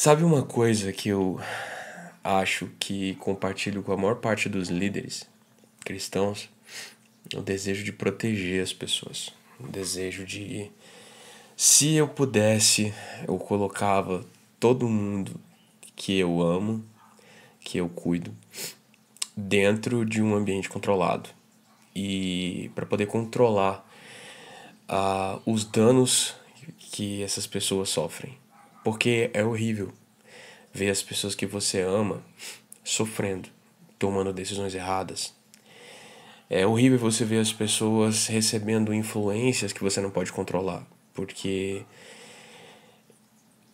Sabe uma coisa que eu acho que compartilho com a maior parte dos líderes cristãos? O desejo de proteger as pessoas. O desejo de. Se eu pudesse, eu colocava todo mundo que eu amo, que eu cuido, dentro de um ambiente controlado. E para poder controlar uh, os danos que essas pessoas sofrem porque é horrível ver as pessoas que você ama sofrendo, tomando decisões erradas. É horrível você ver as pessoas recebendo influências que você não pode controlar, porque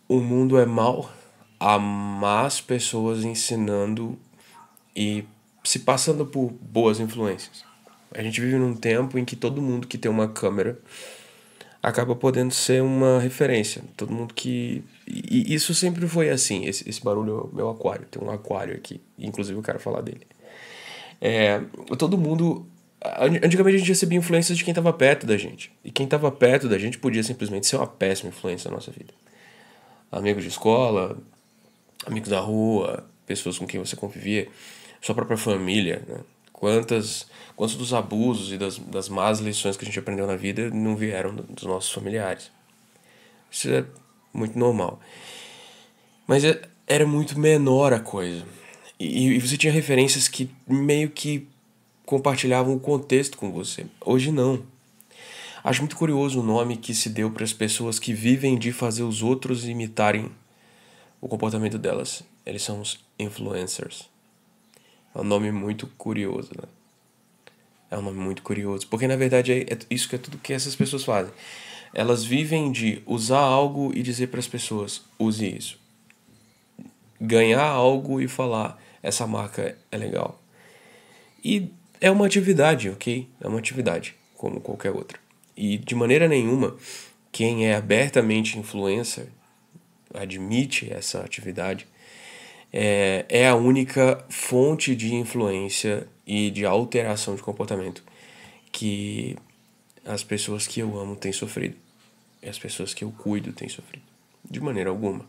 o mundo é mal há más pessoas ensinando e se passando por boas influências. A gente vive num tempo em que todo mundo que tem uma câmera acaba podendo ser uma referência. Todo mundo que. E isso sempre foi assim. Esse, esse barulho é meu aquário. Tem um aquário aqui. Inclusive eu quero falar dele. É, todo mundo. Antigamente a gente recebia influências de quem estava perto da gente. E quem estava perto da gente podia simplesmente ser uma péssima influência na nossa vida. Amigos de escola, amigos da rua, pessoas com quem você convivia, sua própria família, né? Quantas, quantos dos abusos e das, das más lições que a gente aprendeu na vida não vieram dos nossos familiares? Isso é muito normal. Mas é, era muito menor a coisa. E, e você tinha referências que meio que compartilhavam o contexto com você. Hoje não. Acho muito curioso o nome que se deu para as pessoas que vivem de fazer os outros imitarem o comportamento delas. Eles são os influencers. É um nome muito curioso, né? É um nome muito curioso. Porque na verdade é, é, isso que é tudo que essas pessoas fazem. Elas vivem de usar algo e dizer para as pessoas: use isso. Ganhar algo e falar: essa marca é legal. E é uma atividade, ok? É uma atividade, como qualquer outra. E de maneira nenhuma, quem é abertamente influencer admite essa atividade é, é a única fonte de influência e de alteração de comportamento que as pessoas que eu amo têm sofrido. E as pessoas que eu cuido têm sofrido. De maneira alguma.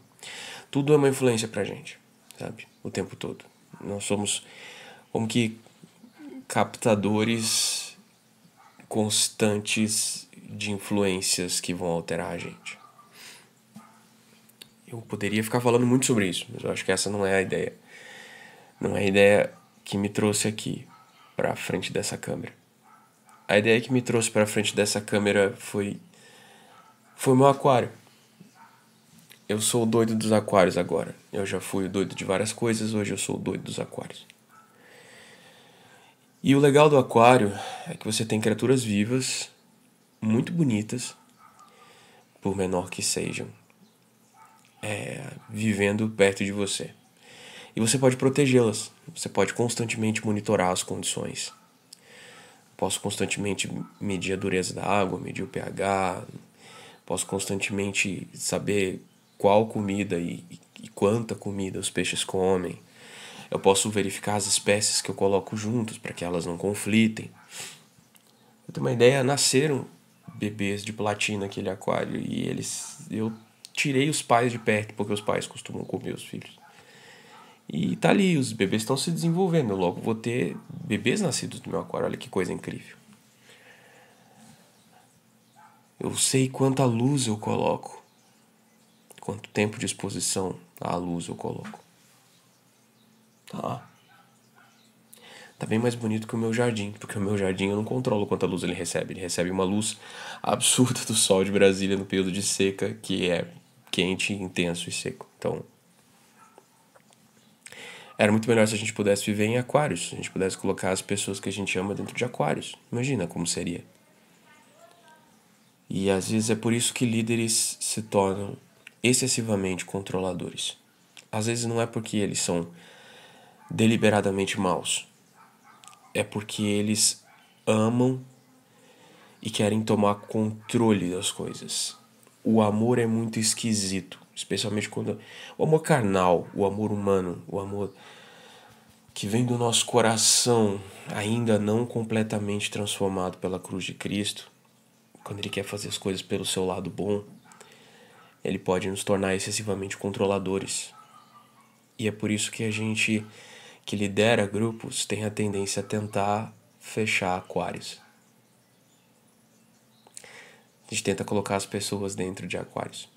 Tudo é uma influência pra gente, sabe? O tempo todo. Nós somos como que captadores constantes de influências que vão alterar a gente. Eu poderia ficar falando muito sobre isso, mas eu acho que essa não é a ideia. Não é a ideia que me trouxe aqui, para frente dessa câmera. A ideia que me trouxe para frente dessa câmera foi foi meu aquário. Eu sou o doido dos aquários agora. Eu já fui o doido de várias coisas, hoje eu sou o doido dos aquários. E o legal do aquário é que você tem criaturas vivas, muito bonitas, por menor que sejam, é, vivendo perto de você. E você pode protegê-las, você pode constantemente monitorar as condições. Posso constantemente medir a dureza da água, medir o pH, posso constantemente saber qual comida e, e quanta comida os peixes comem. Eu posso verificar as espécies que eu coloco juntos para que elas não conflitem. Eu tenho uma ideia, nasceram bebês de platina naquele aquário e eles eu tirei os pais de perto, porque os pais costumam comer os filhos. E tá ali, os bebês estão se desenvolvendo. Eu logo vou ter bebês nascidos do meu aquário. Olha que coisa incrível. Eu sei quanta luz eu coloco. Quanto tempo de exposição à luz eu coloco. Tá lá. Tá bem mais bonito que o meu jardim, porque o meu jardim eu não controlo quanta luz ele recebe. Ele recebe uma luz absurda do sol de Brasília no período de seca, que é quente, intenso e seco. Então, era muito melhor se a gente pudesse viver em aquários, se a gente pudesse colocar as pessoas que a gente ama dentro de aquários. Imagina como seria. E às vezes é por isso que líderes se tornam excessivamente controladores. Às vezes não é porque eles são deliberadamente maus. É porque eles amam e querem tomar controle das coisas o amor é muito esquisito, especialmente quando o amor carnal, o amor humano, o amor que vem do nosso coração, ainda não completamente transformado pela cruz de Cristo, quando ele quer fazer as coisas pelo seu lado bom, ele pode nos tornar excessivamente controladores. E é por isso que a gente que lidera grupos tem a tendência a tentar fechar aquários. A gente tenta colocar as pessoas dentro de aquários.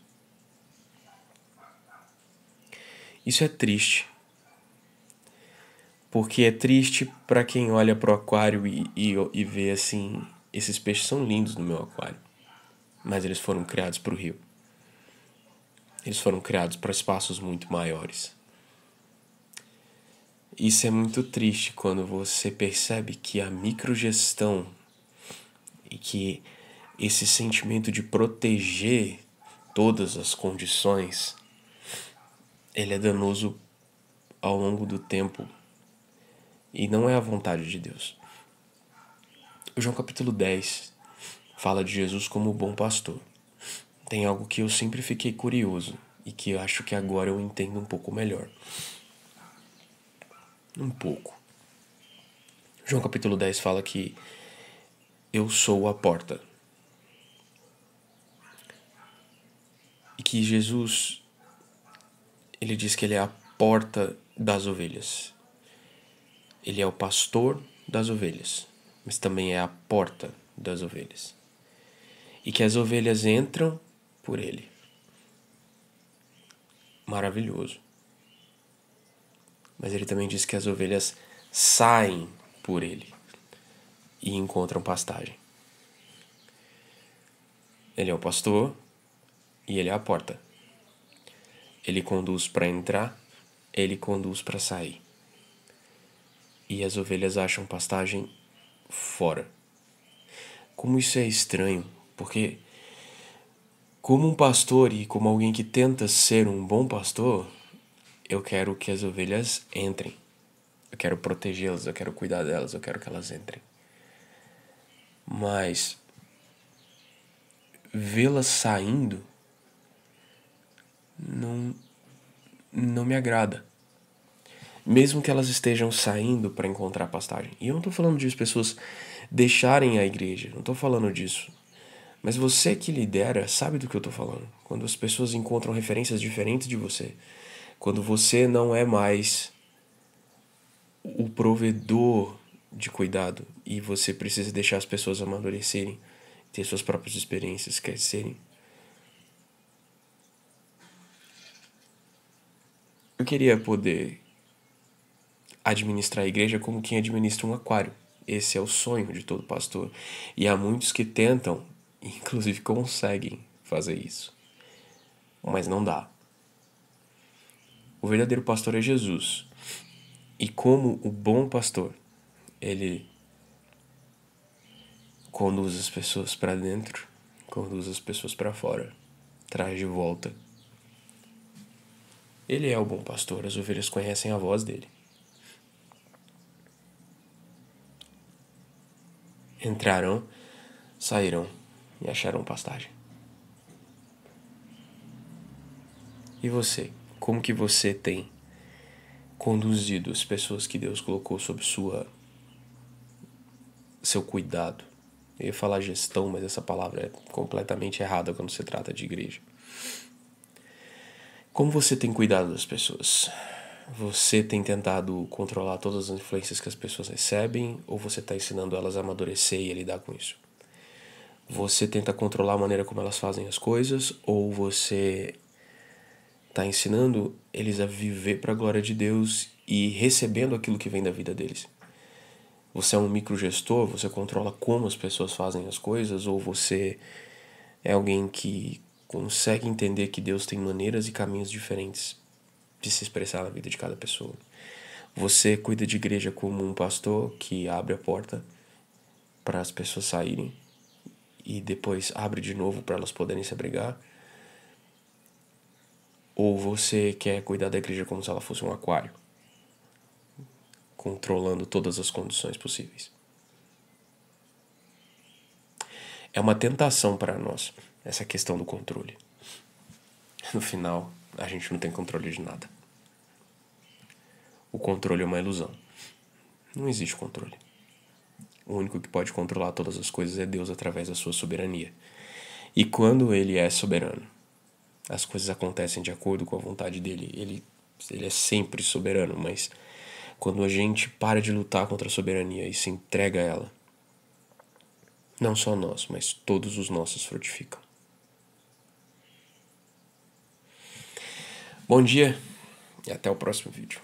Isso é triste. Porque é triste para quem olha pro aquário e, e, e vê assim: esses peixes são lindos no meu aquário, mas eles foram criados para o rio. Eles foram criados para espaços muito maiores. Isso é muito triste quando você percebe que a microgestão e que esse sentimento de proteger todas as condições, ele é danoso ao longo do tempo e não é a vontade de Deus. O João capítulo 10 fala de Jesus como o bom pastor. Tem algo que eu sempre fiquei curioso e que eu acho que agora eu entendo um pouco melhor. Um pouco. João capítulo 10 fala que eu sou a porta. e que Jesus ele diz que ele é a porta das ovelhas. Ele é o pastor das ovelhas, mas também é a porta das ovelhas. E que as ovelhas entram por ele. Maravilhoso. Mas ele também diz que as ovelhas saem por ele e encontram pastagem. Ele é o pastor, e ele é a porta. Ele conduz para entrar, ele conduz para sair. E as ovelhas acham pastagem fora. Como isso é estranho, porque como um pastor e como alguém que tenta ser um bom pastor, eu quero que as ovelhas entrem. Eu quero protegê-las, eu quero cuidar delas, eu quero que elas entrem. Mas vê-las saindo não não me agrada. Mesmo que elas estejam saindo para encontrar pastagem. E eu não estou falando de as pessoas deixarem a igreja, não estou falando disso. Mas você que lidera sabe do que eu estou falando. Quando as pessoas encontram referências diferentes de você, quando você não é mais o provedor de cuidado e você precisa deixar as pessoas amadurecerem, ter suas próprias experiências, crescerem. queria poder administrar a igreja como quem administra um aquário. Esse é o sonho de todo pastor. E há muitos que tentam, inclusive conseguem fazer isso. Mas não dá. O verdadeiro pastor é Jesus. E como o bom pastor, ele conduz as pessoas para dentro, conduz as pessoas para fora, traz de volta ele é o bom pastor, as ovelhas conhecem a voz dele. Entrarão, sairão e acharão pastagem. E você, como que você tem conduzido as pessoas que Deus colocou sob sua seu cuidado? Eu ia falar gestão, mas essa palavra é completamente errada quando se trata de igreja. Como você tem cuidado das pessoas? Você tem tentado controlar todas as influências que as pessoas recebem ou você está ensinando elas a amadurecer e a lidar com isso? Você tenta controlar a maneira como elas fazem as coisas ou você está ensinando eles a viver para a glória de Deus e recebendo aquilo que vem da vida deles? Você é um microgestor, você controla como as pessoas fazem as coisas ou você é alguém que consegue entender que Deus tem maneiras e caminhos diferentes de se expressar na vida de cada pessoa. Você cuida de igreja como um pastor que abre a porta para as pessoas saírem e depois abre de novo para elas poderem se abrigar. Ou você quer cuidar da igreja como se ela fosse um aquário, controlando todas as condições possíveis. É uma tentação para nós essa questão do controle. No final, a gente não tem controle de nada. O controle é uma ilusão. Não existe controle. O único que pode controlar todas as coisas é Deus através da sua soberania. E quando ele é soberano, as coisas acontecem de acordo com a vontade dele. Ele, ele é sempre soberano, mas quando a gente para de lutar contra a soberania e se entrega a ela, não só nós, mas todos os nossos frutificam. Bom dia e até o próximo vídeo.